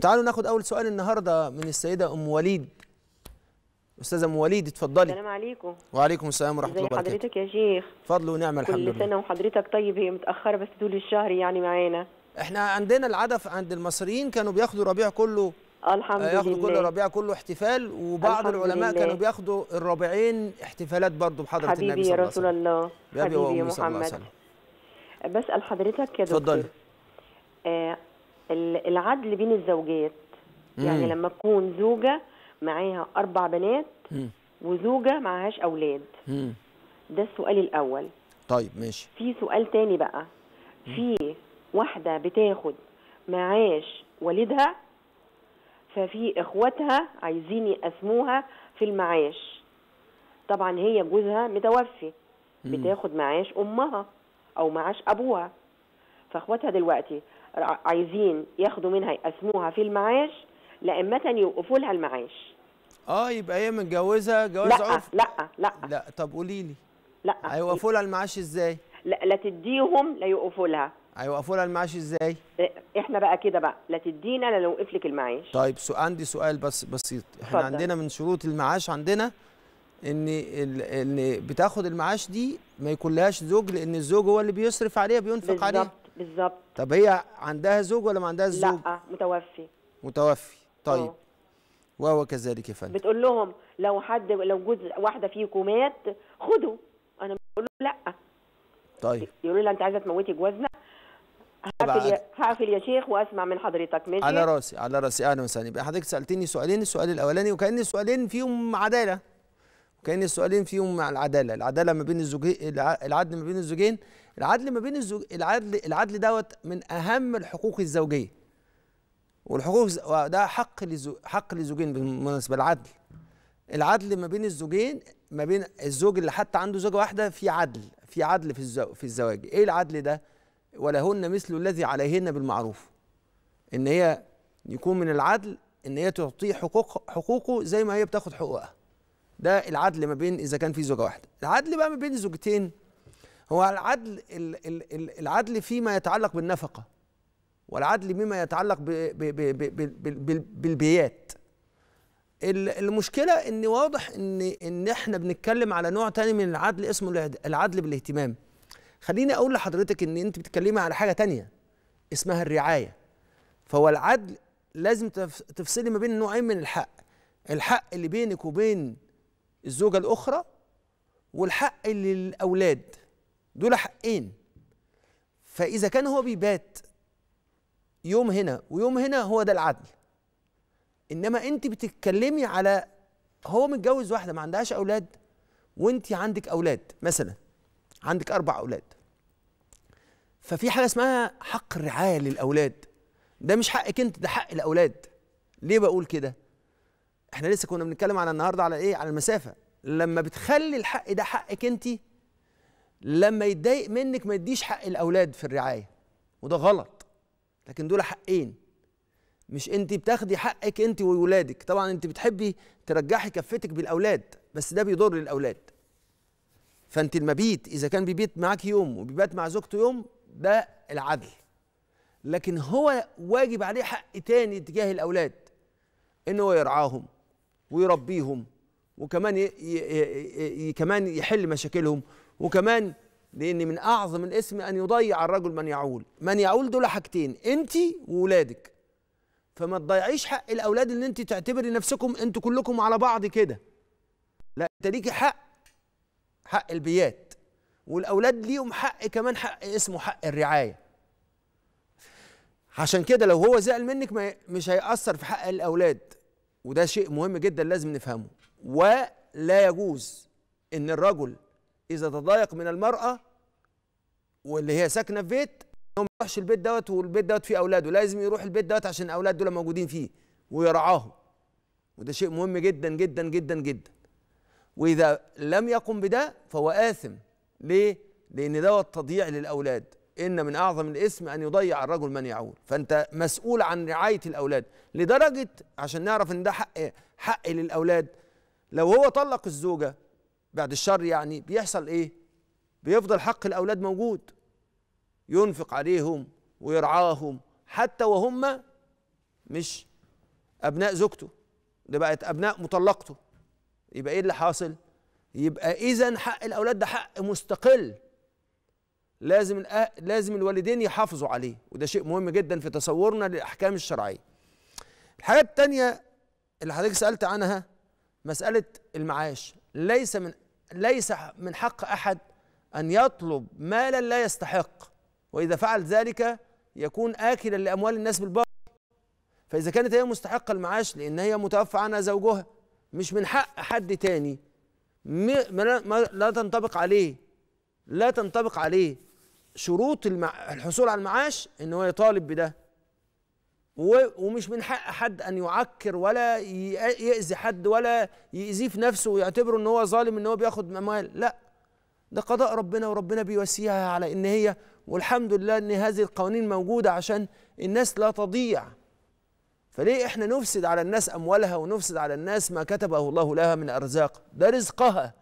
وتعالوا ناخد اول سؤال النهارده من السيده ام وليد استاذه ام وليد اتفضلي السلام عليكم وعليكم السلام ورحمه الله وبركاته حضرتك يا شيخ فضل ونعم الحمد لله كل سنه وحضرتك طيب هي متاخره بس طول الشهر يعني معانا احنا عندنا العدف عند المصريين كانوا بياخدوا ربيع كله الحمد آه، لله ياخدوا كل ربيع كله احتفال وبعض العلماء لله. كانوا بياخدوا الربيعين احتفالات برضه بحضره النبي صلى الله عليه وسلم حبيبي يا رسول الله حبيبي يا محمد بسال حضرتك يا دكتور اتفضلي آه، العدل بين الزوجات يعني مم. يعني لما تكون زوجه معاها اربع بنات مم. وزوجه معهاش اولاد مم. ده السؤال الاول طيب ماشي في سؤال تاني بقى في واحده بتاخد معاش والدها ففي اخواتها عايزين يقسموها في المعاش طبعا هي جوزها متوفي بتاخد معاش امها او معاش ابوها فاخواتها دلوقتي عايزين ياخدوا منها يقسموها في المعاش لأمة يوقفوا لها المعاش اه يبقى هي متجوزه جواز لا عرف لا لا لا طب قولي لي لا هيوقفوا لها المعاش ازاي لا لا تديهم لا يوقفوا لها هيوقفوا لها المعاش ازاي احنا بقى كده بقى لا تدينا لا نوقف لك المعاش طيب سؤال عندي سؤال بس بسيط احنا فضل. عندنا من شروط المعاش عندنا ان ان بتاخد المعاش دي ما يكون لهاش زوج لان الزوج هو اللي بيصرف عليها بينفق عليها بالظبط طب هي عندها زوج ولا ما عندهاش زوج؟ لا متوفي متوفي طيب أوه. وهو كذلك يا فندم بتقول لهم لو حد لو جوز واحده فيكم مات خدوا انا بقول له لا طيب يقولوا لي انت عايزه تموتي جوازنا هقفل يا هقفل يا شيخ واسمع من حضرتك ماشي على راسي على راسي اهلا وسهلا يبقى حضرتك سالتني سؤالين السؤال الاولاني وكان السؤالين فيهم عداله وكان السؤالين فيهم العداله العداله ما بين الزوجين العدل ما بين الزوجين العدل ما بين الزوج العدل العدل دوت من اهم الحقوق الزوجيه والحقوق ده حق لزو... حق للزوجين بالمناسبه العدل العدل ما بين الزوجين ما بين الزوج اللي حتى عنده زوجه واحده في عدل في عدل في الزو... في الزواج ايه العدل ده ولهن مثل الذي عليهن بالمعروف ان هي يكون من العدل ان هي تعطيه حقوق حقوقه زي ما هي بتاخد حقوقها ده العدل ما بين اذا كان في زوجه واحده العدل بقى ما بين الزوجتين هو العدل العدل فيما يتعلق بالنفقة والعدل مما يتعلق بالبيات المشكلة ان واضح ان ان احنا بنتكلم على نوع تاني من العدل اسمه العدل بالاهتمام خليني اقول لحضرتك ان انت بتتكلمي على حاجة تانية اسمها الرعاية فهو العدل لازم تفصلي ما بين نوعين من الحق الحق اللي بينك وبين الزوجة الأخرى والحق للأولاد دول حقين فإذا كان هو بيبات يوم هنا ويوم هنا هو ده العدل إنما أنت بتتكلمي على هو متجوز واحدة ما عندهاش أولاد وأنت عندك أولاد مثلا عندك أربع أولاد ففي حاجة اسمها حق الرعاية للأولاد ده مش حقك أنت ده حق الأولاد ليه بقول كده؟ احنا لسه كنا بنتكلم على النهارده على ايه؟ على المسافة لما بتخلي الحق ده حقك أنت لما يتضايق منك ما يديش حق الاولاد في الرعايه وده غلط لكن دول حقين مش انت بتاخدي حقك انت وولادك طبعا انت بتحبي ترجحي كفتك بالاولاد بس ده بيضر الاولاد فانت المبيت اذا كان بيبيت معاك يوم وبيبات مع زوجته يوم ده العدل لكن هو واجب عليه حق تاني تجاه الاولاد ان هو يرعاهم ويربيهم وكمان ي... ي... ي... كمان يحل مشاكلهم وكمان لان من اعظم الاسم ان يضيع الرجل من يعول من يعول دول حاجتين انت واولادك فما تضيعيش حق الاولاد ان انت تعتبري نفسكم انتوا كلكم على بعض كده لا انت ليكي حق حق البيات والاولاد ليهم حق كمان حق اسمه حق الرعايه عشان كده لو هو زعل منك ما مش هيأثر في حق الاولاد وده شيء مهم جدا لازم نفهمه ولا يجوز ان الرجل اذا تضايق من المراه واللي هي ساكنه في بيت ما يروحش البيت دوت والبيت دوت فيه اولاده لازم يروح البيت دوت عشان الاولاد دول موجودين فيه ويرعاهم وده شيء مهم جدا جدا جدا جدا واذا لم يقم بده فهو اثم ليه لان دوت تضييع للاولاد ان من اعظم الاسم ان يضيع الرجل من يعول فانت مسؤول عن رعايه الاولاد لدرجه عشان نعرف ان ده حق حق للاولاد لو هو طلق الزوجه بعد الشر يعني بيحصل ايه بيفضل حق الاولاد موجود ينفق عليهم ويرعاهم حتى وهم مش ابناء زوجته ده بقت ابناء مطلقته يبقى ايه اللي حاصل يبقى اذا حق الاولاد ده حق مستقل لازم لازم الوالدين يحافظوا عليه وده شيء مهم جدا في تصورنا للاحكام الشرعيه الحاجه الثانيه اللي حضرتك سالت عنها مساله المعاش ليس من ليس من حق احد ان يطلب مالا لا يستحق واذا فعل ذلك يكون اكلا لاموال الناس بالباطل فاذا كانت هي مستحقه المعاش لان هي متوفى عنها زوجها مش من حق حد تاني ما لا تنطبق عليه لا تنطبق عليه شروط الحصول على المعاش ان هو يطالب بده ومش من حق حد ان يعكر ولا يأذي حد ولا يأذيه في نفسه ويعتبره ان هو ظالم ان هو بياخد اموال لا ده قضاء ربنا وربنا بيوسيها على ان هي والحمد لله ان هذه القوانين موجوده عشان الناس لا تضيع فليه احنا نفسد على الناس اموالها ونفسد على الناس ما كتبه الله لها من ارزاق ده رزقها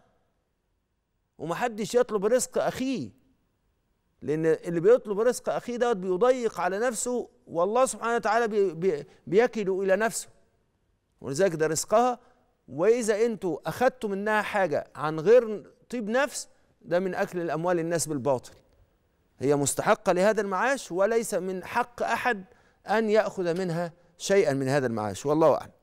ومحدش يطلب رزق اخيه لان اللي بيطلب رزق اخيه دوت بيضيق على نفسه والله سبحانه وتعالى بي بي بيكل الى نفسه ولذلك ده رزقها واذا انتوا اخذتوا منها حاجه عن غير طيب نفس ده من اكل الاموال الناس بالباطل هي مستحقه لهذا المعاش وليس من حق احد ان ياخذ منها شيئا من هذا المعاش والله اعلم